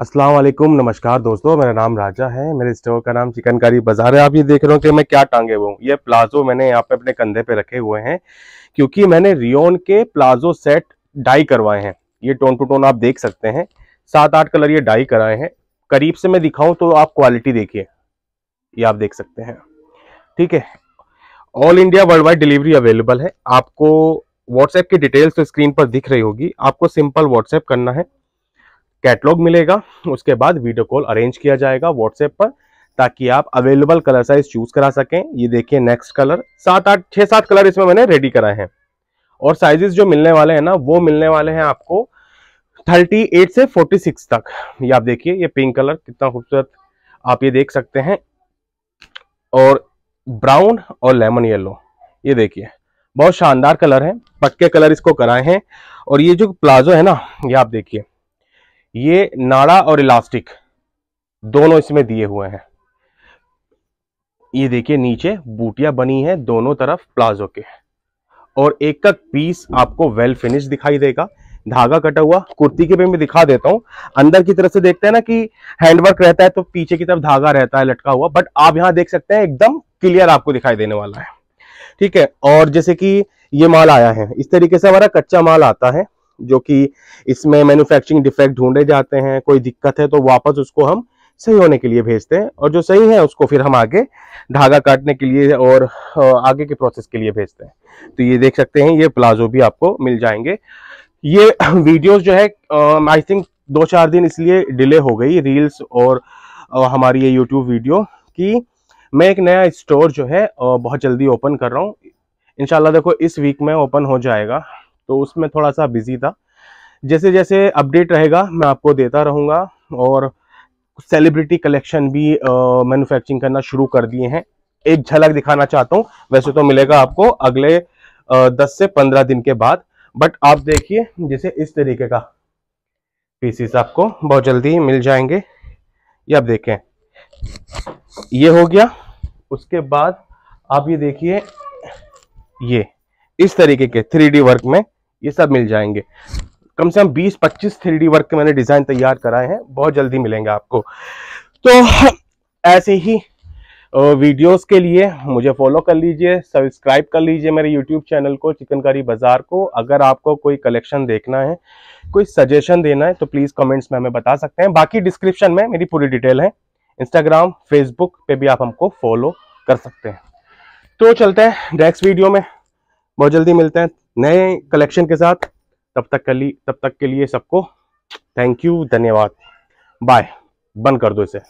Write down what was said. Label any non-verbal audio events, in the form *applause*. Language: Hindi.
अस्सलाम वालेकुम नमस्कार दोस्तों मेरा नाम राजा है मेरे स्टोर का नाम चिकनकारी बाजार है आप ये देख रहे हो कि मैं क्या टांगे हुए हूँ ये प्लाजो मैंने यहाँ पे अपने कंधे पे रखे हुए हैं क्योंकि मैंने रियोन के प्लाजो सेट डाई करवाए हैं ये टोन टू टोन आप देख सकते हैं सात आठ कलर ये डाई कराए हैं करीब से मैं दिखाऊं तो आप क्वालिटी देखिए ये आप देख सकते हैं ठीक है all India world wide delivery available है आपको व्हाट्सएप की डिटेल्स तो स्क्रीन पर दिख रही होगी आपको सिंपल व्हाट्सएप करना है कैटलॉग मिलेगा उसके बाद वीडियो कॉल अरेंज किया जाएगा व्हाट्सएप पर ताकि आप अवेलेबल कलर साइज चूज करा सकें ये देखिए नेक्स्ट कलर सात आठ छः सात कलर इसमें मैंने रेडी कराए हैं और साइजेस जो मिलने वाले हैं ना वो मिलने वाले हैं आपको 38 से 46 तक ये आप देखिए ये पिंक कलर कितना खूबसूरत आप ये देख सकते हैं और ब्राउन और लेमन येलो ये देखिए बहुत शानदार कलर है पक्के कलर इसको कराए हैं और ये जो प्लाजो है ना ये आप देखिए ये नाड़ा और इलास्टिक दोनों इसमें दिए हुए हैं ये देखिए नीचे बूटियां बनी है दोनों तरफ प्लाजो के और एक एक पीस आपको वेल फिनिश दिखाई देगा धागा कटा हुआ कुर्ती के भी मैं दिखा देता हूं अंदर की तरफ से देखते हैं ना कि हैंडवर्क रहता है तो पीछे की तरफ धागा रहता है लटका हुआ बट आप यहाँ देख सकते हैं एकदम क्लियर आपको दिखाई देने वाला है ठीक है और जैसे कि ये माल आया है इस तरीके से हमारा कच्चा माल आता है जो कि इसमें मैन्युफैक्चरिंग डिफेक्ट ढूंढे जाते हैं कोई दिक्कत है तो वापस उसको हम सही होने के लिए भेजते हैं और जो सही है उसको फिर हम आगे धागा काटने के लिए और आगे के प्रोसेस के लिए भेजते हैं तो ये देख सकते हैं ये प्लाजो भी आपको मिल जाएंगे ये वीडियोस *clears throat* जो है आई थिंक दो चार दिन इसलिए डिले हो गई रील्स और हमारी ये यूट्यूब वीडियो कि मैं एक नया स्टोर जो है बहुत जल्दी ओपन कर रहा हूँ इनशाला देखो इस वीक में ओपन हो जाएगा तो उसमें थोड़ा सा बिजी था जैसे जैसे अपडेट रहेगा मैं आपको देता रहूँगा और सेलिब्रिटी कलेक्शन भी मैन्युफैक्चरिंग करना शुरू कर दिए हैं एक झलक दिखाना चाहता हूँ वैसे तो मिलेगा आपको अगले दस से पंद्रह दिन के बाद बट आप देखिए जैसे इस तरीके का पीसीस आपको बहुत जल्दी मिल जाएंगे ये आप देखें ये हो गया उसके बाद आप ये देखिए ये इस तरीके के थ्री वर्क में ये सब मिल जाएंगे कम से कम 20-25 थ्री वर्क के मैंने डिज़ाइन तैयार कराए हैं बहुत जल्दी मिलेंगे आपको तो ऐसे ही वीडियोस के लिए मुझे फॉलो कर लीजिए सब्सक्राइब कर लीजिए मेरे यूट्यूब चैनल को चिकन करी बाज़ार को अगर आपको कोई कलेक्शन देखना है कोई सजेशन देना है तो प्लीज़ कमेंट्स में हमें बता सकते हैं बाकी डिस्क्रिप्शन में मेरी पूरी डिटेल है इंस्टाग्राम फेसबुक पे भी आप हमको फॉलो कर सकते हैं तो चलते हैं नेक्स्ट वीडियो में बहुत जल्दी मिलते हैं नए कलेक्शन के साथ तब तक के लिए तब तक के लिए सबको थैंक यू धन्यवाद बाय बंद कर दो इसे